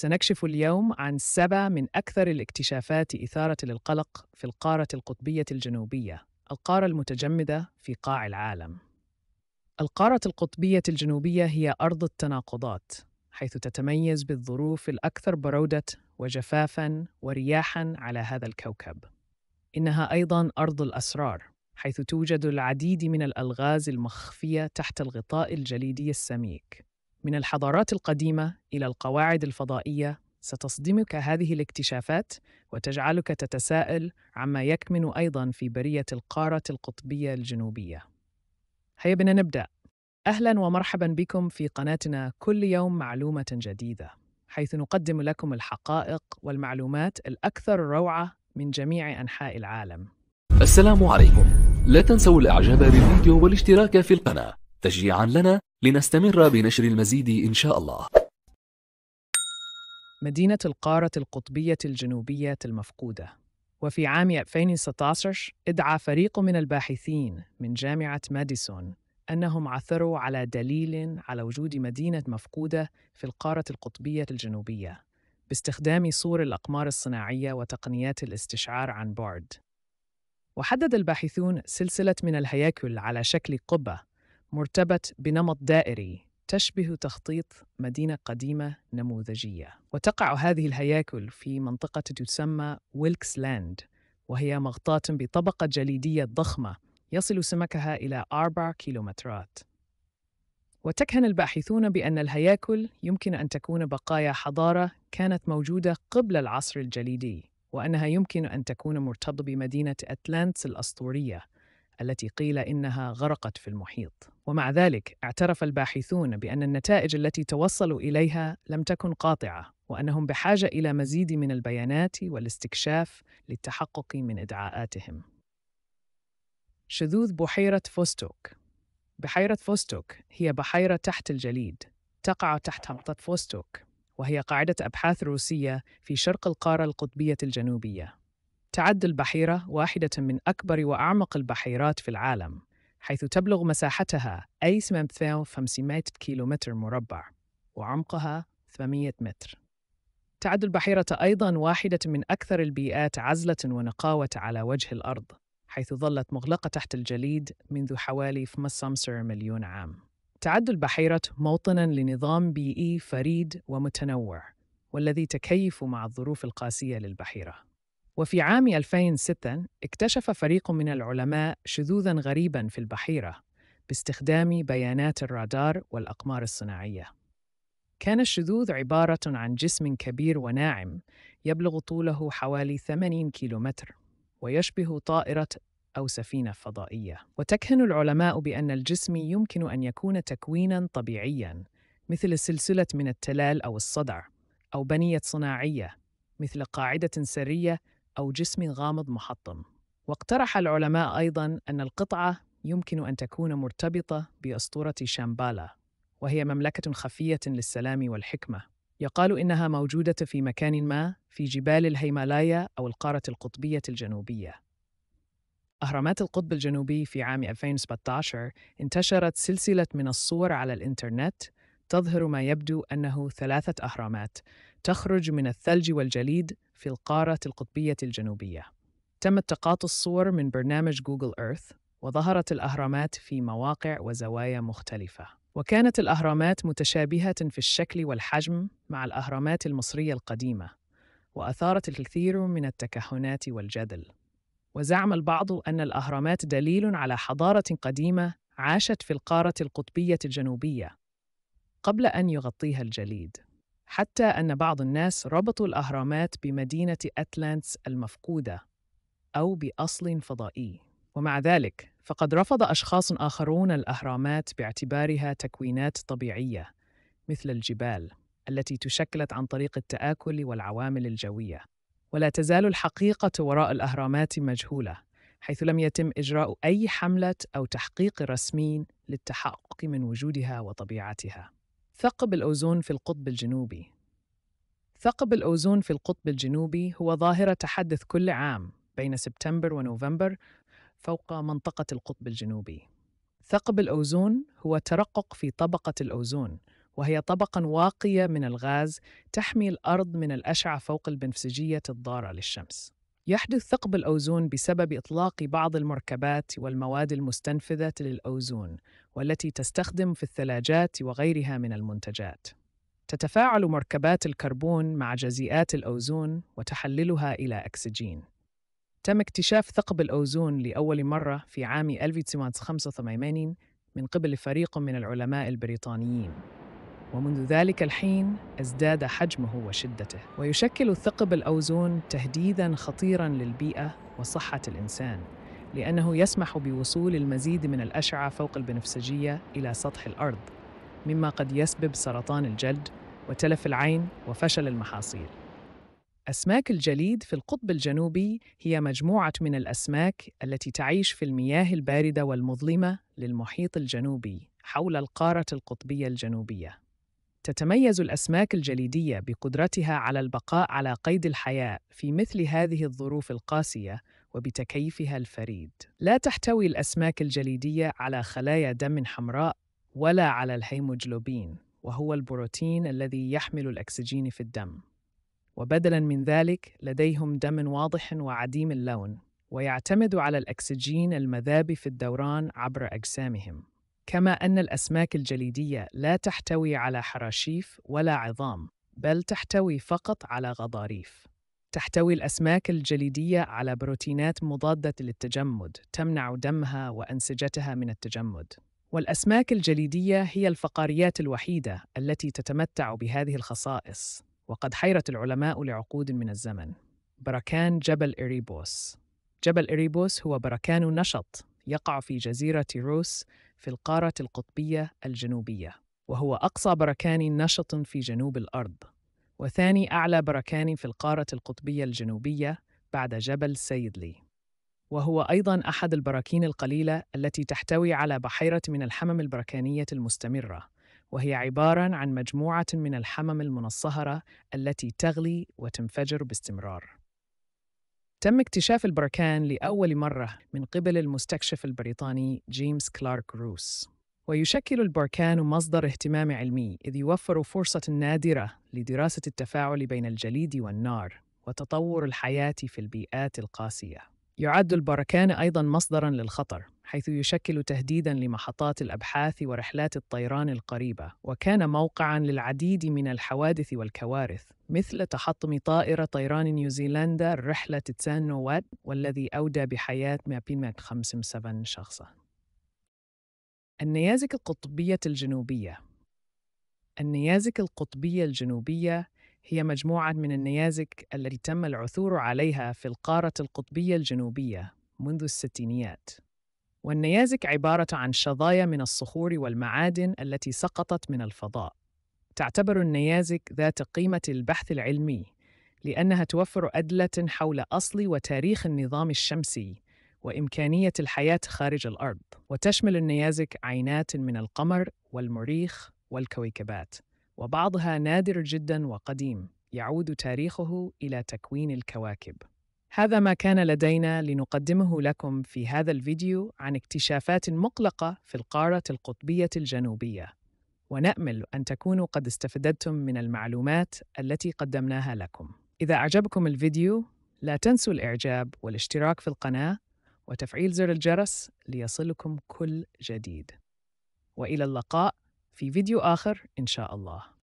سنكشف اليوم عن سبع من أكثر الاكتشافات إثارة للقلق في القارة القطبية الجنوبية، القارة المتجمدة في قاع العالم. القارة القطبية الجنوبية هي أرض التناقضات، حيث تتميز بالظروف الأكثر برودة وجفافاً ورياحاً على هذا الكوكب. إنها أيضاً أرض الأسرار، حيث توجد العديد من الألغاز المخفية تحت الغطاء الجليدي السميك، من الحضارات القديمة إلى القواعد الفضائية ستصدمك هذه الاكتشافات وتجعلك تتساءل عما يكمن أيضاً في برية القارة القطبية الجنوبية. هيا بنا نبدأ. أهلاً ومرحباً بكم في قناتنا كل يوم معلومة جديدة، حيث نقدم لكم الحقائق والمعلومات الأكثر روعة من جميع أنحاء العالم. السلام عليكم. لا تنسوا الإعجاب بالفيديو والاشتراك في القناة. تشجيعا لنا لنستمر بنشر المزيد إن شاء الله مدينة القارة القطبية الجنوبية المفقودة وفي عام 2016 ادعى فريق من الباحثين من جامعة ماديسون أنهم عثروا على دليل على وجود مدينة مفقودة في القارة القطبية الجنوبية باستخدام صور الأقمار الصناعية وتقنيات الاستشعار عن بعد. وحدد الباحثون سلسلة من الهياكل على شكل قبة مرتبط بنمط دائري تشبه تخطيط مدينة قديمة نموذجية وتقع هذه الهياكل في منطقة تسمى ويلكس لاند وهي مغطاة بطبقة جليدية ضخمة يصل سمكها إلى أربع كيلومترات وتكهن الباحثون بأن الهياكل يمكن أن تكون بقايا حضارة كانت موجودة قبل العصر الجليدي وأنها يمكن أن تكون مرتبطة بمدينة أتلانتس الأسطورية التي قيل إنها غرقت في المحيط ومع ذلك اعترف الباحثون بأن النتائج التي توصلوا إليها لم تكن قاطعة وأنهم بحاجة إلى مزيد من البيانات والاستكشاف للتحقق من إدعاءاتهم شذوذ بحيرة فوستوك بحيرة فوستوك هي بحيرة تحت الجليد تقع تحت منطقة فوستوك وهي قاعدة أبحاث روسية في شرق القارة القطبية الجنوبية تعد البحيرة واحدة من أكبر وأعمق البحيرات في العالم حيث تبلغ مساحتها أي 8500 كيلومتر مربع وعمقها 800 متر تعد البحيرة أيضاً واحدة من أكثر البيئات عزلة ونقاوة على وجه الأرض حيث ظلت مغلقة تحت الجليد منذ حوالي 15 مليون عام تعد البحيرة موطناً لنظام بيئي فريد ومتنوع والذي تكيف مع الظروف القاسية للبحيرة وفي عام 2006 اكتشف فريق من العلماء شذوذا غريبا في البحيرة باستخدام بيانات الرادار والأقمار الصناعية. كان الشذوذ عبارة عن جسم كبير وناعم يبلغ طوله حوالي 80 كيلومتر ويشبه طائرة أو سفينة فضائية. وتكهن العلماء بأن الجسم يمكن أن يكون تكويناً طبيعياً مثل سلسلة من التلال أو الصدع أو بنية صناعية مثل قاعدة سرية أو جسم غامض محطم واقترح العلماء أيضاً أن القطعة يمكن أن تكون مرتبطة بأسطورة شامبالا وهي مملكة خفية للسلام والحكمة يقال إنها موجودة في مكان ما في جبال الهيمالايا أو القارة القطبية الجنوبية أهرامات القطب الجنوبي في عام 2017 انتشرت سلسلة من الصور على الإنترنت تظهر ما يبدو أنه ثلاثة أهرامات تخرج من الثلج والجليد في القارة القطبية الجنوبية. تم التقاط الصور من برنامج جوجل إيرث وظهرت الأهرامات في مواقع وزوايا مختلفة. وكانت الأهرامات متشابهة في الشكل والحجم مع الأهرامات المصرية القديمة، وأثارت الكثير من التكهنات والجدل. وزعم البعض أن الأهرامات دليل على حضارة قديمة عاشت في القارة القطبية الجنوبية قبل أن يغطيها الجليد. حتى أن بعض الناس ربطوا الأهرامات بمدينة أتلانتس المفقودة أو بأصل فضائي ومع ذلك فقد رفض أشخاص آخرون الأهرامات باعتبارها تكوينات طبيعية مثل الجبال التي تشكلت عن طريق التآكل والعوامل الجوية ولا تزال الحقيقة وراء الأهرامات مجهولة حيث لم يتم إجراء أي حملة أو تحقيق رسمي للتحقق من وجودها وطبيعتها ثقب الأوزون في القطب الجنوبي ثقب الأوزون في القطب الجنوبي هو ظاهرة تحدث كل عام بين سبتمبر ونوفمبر فوق منطقة القطب الجنوبي. ثقب الأوزون هو ترقق في طبقة الأوزون، وهي طبقة واقية من الغاز تحمي الأرض من الأشعة فوق البنفسجية الضارة للشمس. يحدث ثقب الأوزون بسبب إطلاق بعض المركبات والمواد المستنفذة للأوزون والتي تستخدم في الثلاجات وغيرها من المنتجات. تتفاعل مركبات الكربون مع جزيئات الأوزون وتحللها إلى أكسجين. تم اكتشاف ثقب الأوزون لأول مرة في عام 1985 من قبل فريق من العلماء البريطانيين ومنذ ذلك الحين ازداد حجمه وشدته ويشكل ثقب الاوزون تهديدا خطيرا للبيئه وصحه الانسان لانه يسمح بوصول المزيد من الاشعه فوق البنفسجيه الى سطح الارض مما قد يسبب سرطان الجلد وتلف العين وفشل المحاصيل أسماك الجليد في القطب الجنوبي هي مجموعة من الأسماك التي تعيش في المياه الباردة والمظلمة للمحيط الجنوبي حول القارة القطبية الجنوبية. تتميز الأسماك الجليدية بقدرتها على البقاء على قيد الحياة في مثل هذه الظروف القاسية وبتكيفها الفريد. لا تحتوي الأسماك الجليدية على خلايا دم حمراء ولا على الهيموجلوبين، وهو البروتين الذي يحمل الأكسجين في الدم. وبدلاً من ذلك، لديهم دم واضح وعديم اللون، ويعتمد على الأكسجين المذاب في الدوران عبر أجسامهم. كما أن الأسماك الجليدية لا تحتوي على حراشيف ولا عظام، بل تحتوي فقط على غضاريف. تحتوي الأسماك الجليدية على بروتينات مضادة للتجمد تمنع دمها وأنسجتها من التجمد. والأسماك الجليدية هي الفقاريات الوحيدة التي تتمتع بهذه الخصائص، وقد حيرت العلماء لعقود من الزمن. بركان جبل إريبوس جبل إريبوس هو بركان نشط يقع في جزيرة روس في القارة القطبية الجنوبية وهو أقصى بركان نشط في جنوب الأرض وثاني أعلى بركان في القارة القطبية الجنوبية بعد جبل سيدلي وهو أيضاً أحد البراكين القليلة التي تحتوي على بحيرة من الحمم البركانية المستمرة وهي عبارة عن مجموعة من الحمم المنصهرة التي تغلي وتنفجر باستمرار تم اكتشاف البركان لأول مرة من قبل المستكشف البريطاني جيمس كلارك روس ويشكل البركان مصدر اهتمام علمي إذ يوفر فرصة نادرة لدراسة التفاعل بين الجليد والنار وتطور الحياة في البيئات القاسية يعد البركان أيضاً مصدراً للخطر حيث يشكل تهديداً لمحطات الأبحاث ورحلات الطيران القريبة وكان موقعاً للعديد من الحوادث والكوارث مثل تحطم طائرة طيران نيوزيلندا رحلة تسان نواد والذي أودى بحياة 257 شخصا النيازك القطبية الجنوبية النيازك القطبية الجنوبية هي مجموعة من النيازك التي تم العثور عليها في القارة القطبية الجنوبية منذ الستينيات والنيازك عبارة عن شظايا من الصخور والمعادن التي سقطت من الفضاء تعتبر النيازك ذات قيمة البحث العلمي لأنها توفر أدلة حول أصل وتاريخ النظام الشمسي وإمكانية الحياة خارج الأرض وتشمل النيازك عينات من القمر والمريخ والكويكبات وبعضها نادر جدا وقديم يعود تاريخه إلى تكوين الكواكب هذا ما كان لدينا لنقدمه لكم في هذا الفيديو عن اكتشافات مقلقة في القارة القطبية الجنوبية ونأمل أن تكونوا قد استفدتم من المعلومات التي قدمناها لكم. إذا أعجبكم الفيديو، لا تنسوا الإعجاب والاشتراك في القناة وتفعيل زر الجرس ليصلكم كل جديد. وإلى اللقاء في فيديو آخر إن شاء الله.